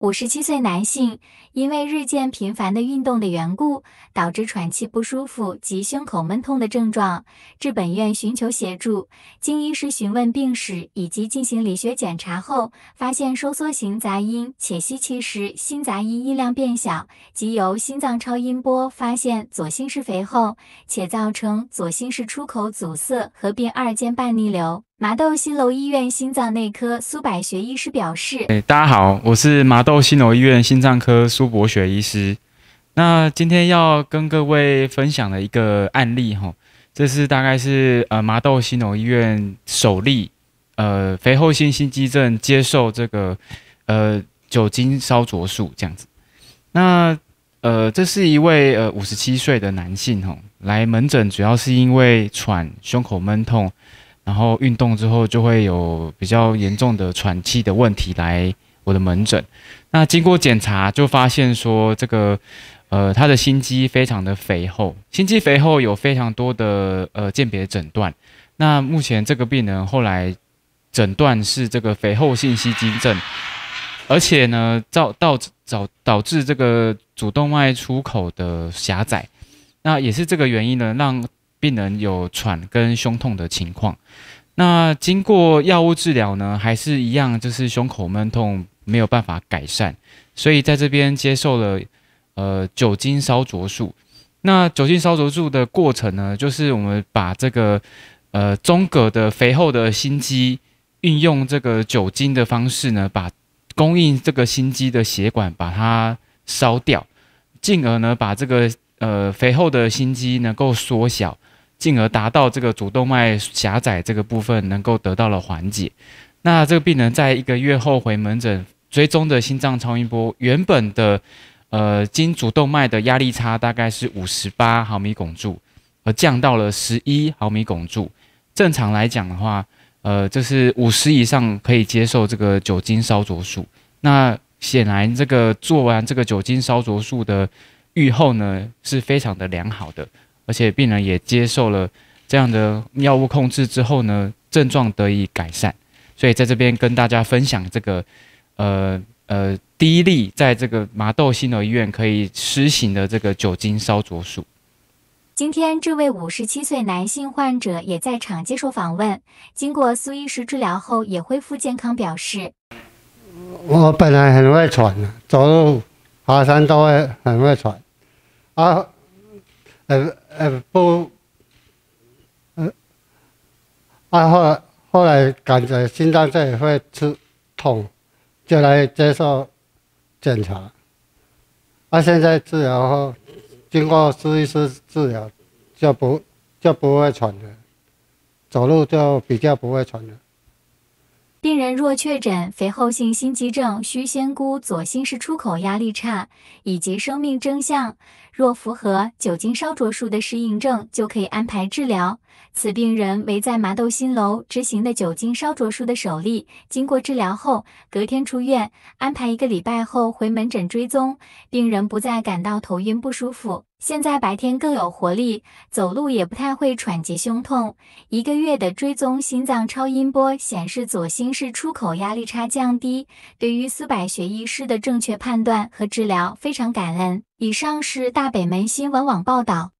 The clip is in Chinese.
五十七岁男性，因为日渐频繁的运动的缘故，导致喘气不舒服及胸口闷痛的症状，至本院寻求协助。经医师询问病史以及进行理学检查后，发现收缩型杂音，且吸气时心杂音音量变小，即由心脏超音波发现左心室肥厚，且造成左心室出口阻塞合并二尖瓣逆流。麻豆新楼医院心脏内科苏柏学医师表示：“哎，大家好，我是麻豆新楼医院心脏科苏柏学医师。那今天要跟各位分享的一个案例哈，这是大概是呃麻豆新楼医院首例呃肥厚性心肌症接受这个呃酒精烧灼术这样子。那呃，这是一位呃五十七岁的男性哈，来门诊主要是因为喘、胸口闷痛。”然后运动之后就会有比较严重的喘气的问题来我的门诊。那经过检查就发现说这个，呃，他的心肌非常的肥厚。心肌肥厚有非常多的呃鉴别诊断。那目前这个病人后来诊断是这个肥厚性心肌症，而且呢造导导导致这个主动脉出口的狭窄。那也是这个原因呢让。病人有喘跟胸痛的情况，那经过药物治疗呢，还是一样，就是胸口闷痛没有办法改善，所以在这边接受了呃酒精烧灼术。那酒精烧灼术的过程呢，就是我们把这个呃中隔的肥厚的心肌，运用这个酒精的方式呢，把供应这个心肌的血管把它烧掉。进而呢，把这个呃肥厚的心肌能够缩小，进而达到这个主动脉狭窄这个部分能够得到了缓解。那这个病人在一个月后回门诊追踪的心脏超音波，原本的呃经主动脉的压力差大概是五十八毫米汞柱，而降到了十一毫米汞柱。正常来讲的话，呃，就是五十以上可以接受这个酒精烧灼术。那显然，这个做完这个酒精烧灼术的愈后呢，是非常的良好的，而且病人也接受了这样的药物控制之后呢，症状得以改善。所以在这边跟大家分享这个，呃呃，第一例在这个麻豆心脑医院可以施行的这个酒精烧灼术。今天这位五十七岁男性患者也在场接受访问，经过苏医师治疗后也恢复健康，表示。我本来很会喘，的，走路爬山都会很会喘，啊，呃呃不，呃，啊后后来感觉心脏这里会吃痛，就来接受检查，啊现在治疗后，经过医师治疗，就不就不会喘了，走路就比较不会喘了。病人若确诊肥厚性心肌症，需先估左心室出口压力差以及生命征象。若符合酒精烧灼术的适应症，就可以安排治疗。此病人为在麻豆新楼执行的酒精烧灼术的首例，经过治疗后，隔天出院，安排一个礼拜后回门诊追踪。病人不再感到头晕不舒服，现在白天更有活力，走路也不太会喘气、胸痛。一个月的追踪，心脏超音波显示左心室出口压力差降低。对于司百学医师的正确判断和治疗，非常感恩。以上是大北门新闻网报道。